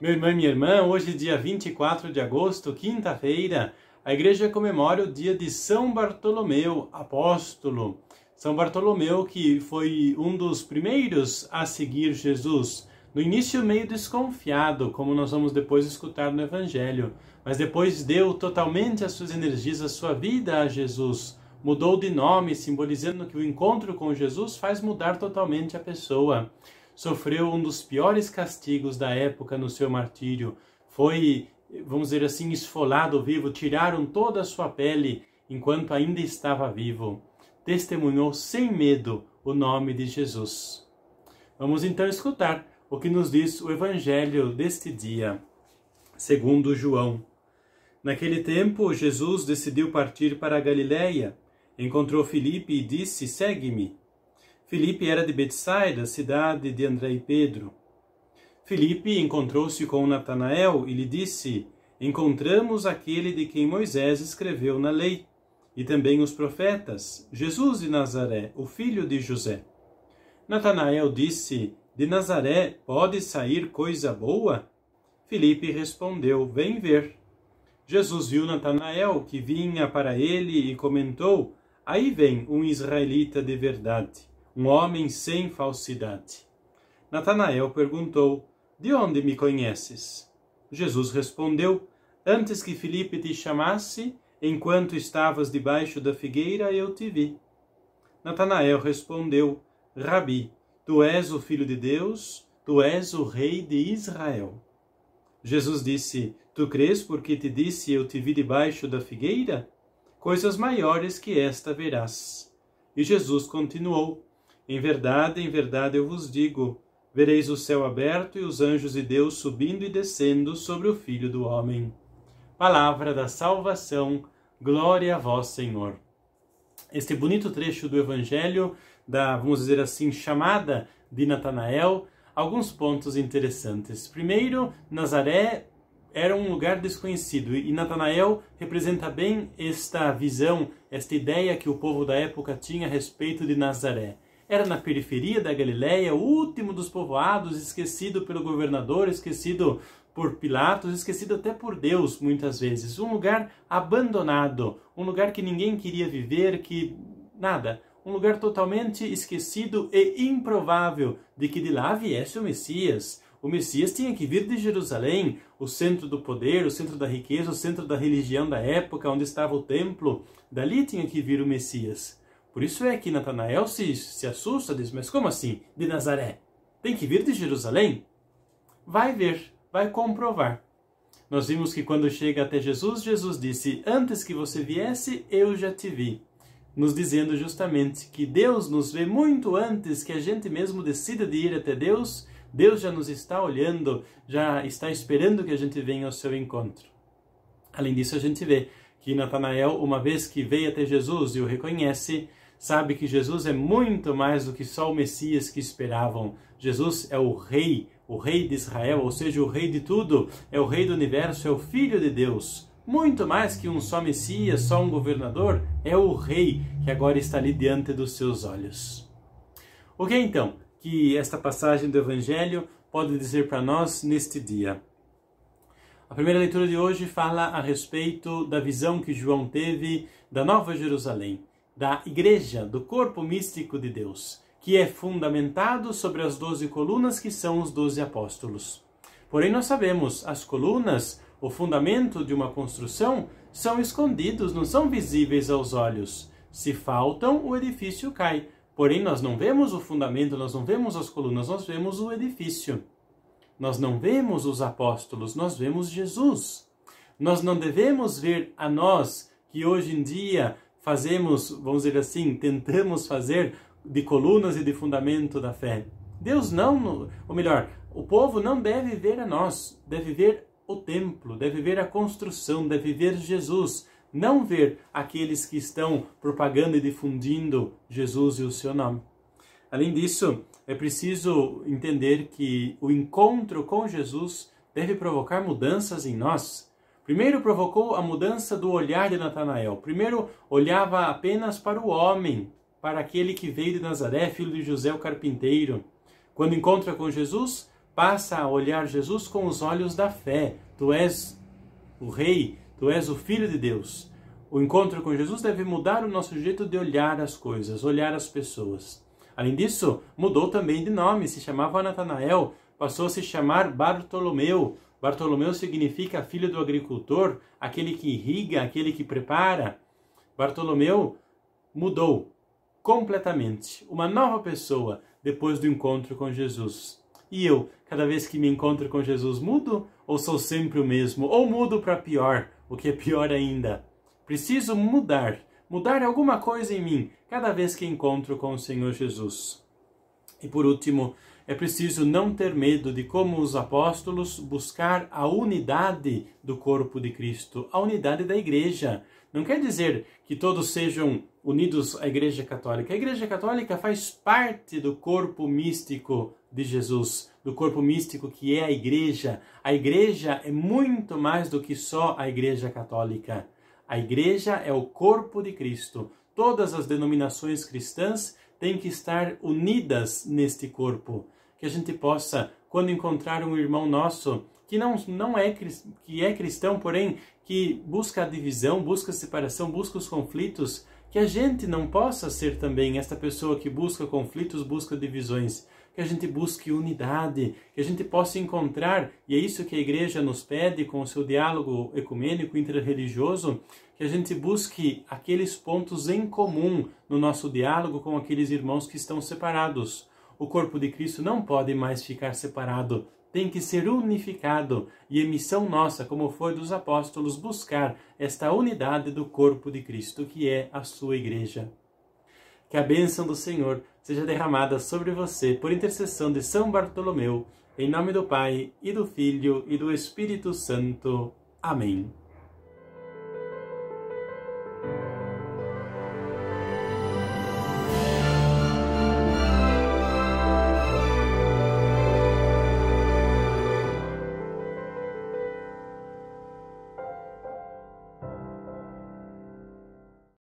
Meu irmão e minha irmã, hoje, dia 24 de agosto, quinta-feira, a igreja comemora o dia de São Bartolomeu, apóstolo. São Bartolomeu, que foi um dos primeiros a seguir Jesus. No início, meio desconfiado, como nós vamos depois escutar no Evangelho, mas depois deu totalmente as suas energias, a sua vida a Jesus. Mudou de nome, simbolizando que o encontro com Jesus faz mudar totalmente a pessoa sofreu um dos piores castigos da época no seu martírio. Foi, vamos dizer assim, esfolado vivo, tiraram toda a sua pele enquanto ainda estava vivo. Testemunhou sem medo o nome de Jesus. Vamos então escutar o que nos diz o evangelho deste dia, segundo João. Naquele tempo, Jesus decidiu partir para a Galiléia. Encontrou Filipe e disse: "Segue-me". Filipe era de Betsaida, cidade de André e Pedro. Filipe encontrou-se com Natanael e lhe disse: Encontramos aquele de quem Moisés escreveu na lei, e também os profetas, Jesus de Nazaré, o filho de José. Natanael disse: De Nazaré pode sair coisa boa? Filipe respondeu: Vem ver. Jesus viu Natanael que vinha para ele e comentou: Aí vem um israelita de verdade um homem sem falsidade. Natanael perguntou: De onde me conheces? Jesus respondeu: Antes que Filipe te chamasse, enquanto estavas debaixo da figueira, eu te vi. Natanael respondeu: Rabi, tu és o filho de Deus, tu és o rei de Israel. Jesus disse: Tu crês porque te disse eu te vi debaixo da figueira? Coisas maiores que esta verás. E Jesus continuou: em verdade, em verdade eu vos digo: vereis o céu aberto e os anjos de Deus subindo e descendo sobre o Filho do Homem. Palavra da salvação, glória a vós, Senhor. Este bonito trecho do Evangelho, da, vamos dizer assim, chamada de Natanael, alguns pontos interessantes. Primeiro, Nazaré era um lugar desconhecido e Natanael representa bem esta visão, esta ideia que o povo da época tinha a respeito de Nazaré. Era na periferia da Galiléia, o último dos povoados, esquecido pelo governador, esquecido por Pilatos, esquecido até por Deus muitas vezes. Um lugar abandonado, um lugar que ninguém queria viver, que nada. Um lugar totalmente esquecido e improvável de que de lá viesse o Messias. O Messias tinha que vir de Jerusalém, o centro do poder, o centro da riqueza, o centro da religião da época, onde estava o templo. Dali tinha que vir o Messias. Por isso é que Natanael se, se assusta, diz: Mas como assim? De Nazaré? Tem que vir de Jerusalém? Vai ver, vai comprovar. Nós vimos que quando chega até Jesus, Jesus disse: Antes que você viesse, eu já te vi. Nos dizendo justamente que Deus nos vê muito antes que a gente mesmo decida de ir até Deus, Deus já nos está olhando, já está esperando que a gente venha ao seu encontro. Além disso, a gente vê que Natanael, uma vez que veio até Jesus e o reconhece, sabe que Jesus é muito mais do que só o Messias que esperavam. Jesus é o Rei, o Rei de Israel, ou seja, o Rei de tudo, é o Rei do universo, é o Filho de Deus. Muito mais que um só Messias, só um governador, é o Rei que agora está ali diante dos seus olhos. O que então que esta passagem do Evangelho pode dizer para nós neste dia? A primeira leitura de hoje fala a respeito da visão que João teve da Nova Jerusalém da Igreja, do corpo místico de Deus, que é fundamentado sobre as doze colunas que são os doze apóstolos. Porém, nós sabemos, as colunas, o fundamento de uma construção, são escondidos, não são visíveis aos olhos. Se faltam, o edifício cai. Porém, nós não vemos o fundamento, nós não vemos as colunas, nós vemos o edifício. Nós não vemos os apóstolos, nós vemos Jesus. Nós não devemos ver a nós, que hoje em dia fazemos, vamos dizer assim, tentamos fazer de colunas e de fundamento da fé. Deus não, ou melhor, o povo não deve ver a nós, deve ver o templo, deve ver a construção, deve ver Jesus, não ver aqueles que estão propagando e difundindo Jesus e o seu nome. Além disso, é preciso entender que o encontro com Jesus deve provocar mudanças em nós, Primeiro provocou a mudança do olhar de Natanael. Primeiro olhava apenas para o homem, para aquele que veio de Nazaré, filho de José o carpinteiro. Quando encontra com Jesus, passa a olhar Jesus com os olhos da fé. Tu és o rei, tu és o filho de Deus. O encontro com Jesus deve mudar o nosso jeito de olhar as coisas, olhar as pessoas. Além disso, mudou também de nome, se chamava Natanael, passou a se chamar Bartolomeu, Bartolomeu significa filho do agricultor, aquele que irriga, aquele que prepara. Bartolomeu mudou completamente, uma nova pessoa depois do encontro com Jesus. E eu, cada vez que me encontro com Jesus, mudo ou sou sempre o mesmo? Ou mudo para pior, o que é pior ainda? Preciso mudar, mudar alguma coisa em mim cada vez que encontro com o Senhor Jesus. E por último, é preciso não ter medo de, como os apóstolos, buscar a unidade do corpo de Cristo, a unidade da igreja. Não quer dizer que todos sejam unidos à Igreja Católica. A Igreja Católica faz parte do corpo místico de Jesus, do corpo místico que é a Igreja. A Igreja é muito mais do que só a Igreja Católica. A Igreja é o corpo de Cristo. Todas as denominações cristãs têm que estar unidas neste corpo que a gente possa, quando encontrar um irmão nosso que não, não é, que é cristão, porém que busca a divisão, busca a separação, busca os conflitos, que a gente não possa ser também esta pessoa que busca conflitos, busca divisões, que a gente busque unidade, que a gente possa encontrar, e é isso que a igreja nos pede com o seu diálogo ecumênico interreligioso, que a gente busque aqueles pontos em comum no nosso diálogo com aqueles irmãos que estão separados o corpo de Cristo não pode mais ficar separado, tem que ser unificado, e é missão nossa, como foi dos apóstolos, buscar esta unidade do corpo de Cristo, que é a sua igreja. Que a bênção do Senhor seja derramada sobre você por intercessão de São Bartolomeu, em nome do Pai, e do Filho, e do Espírito Santo. Amém.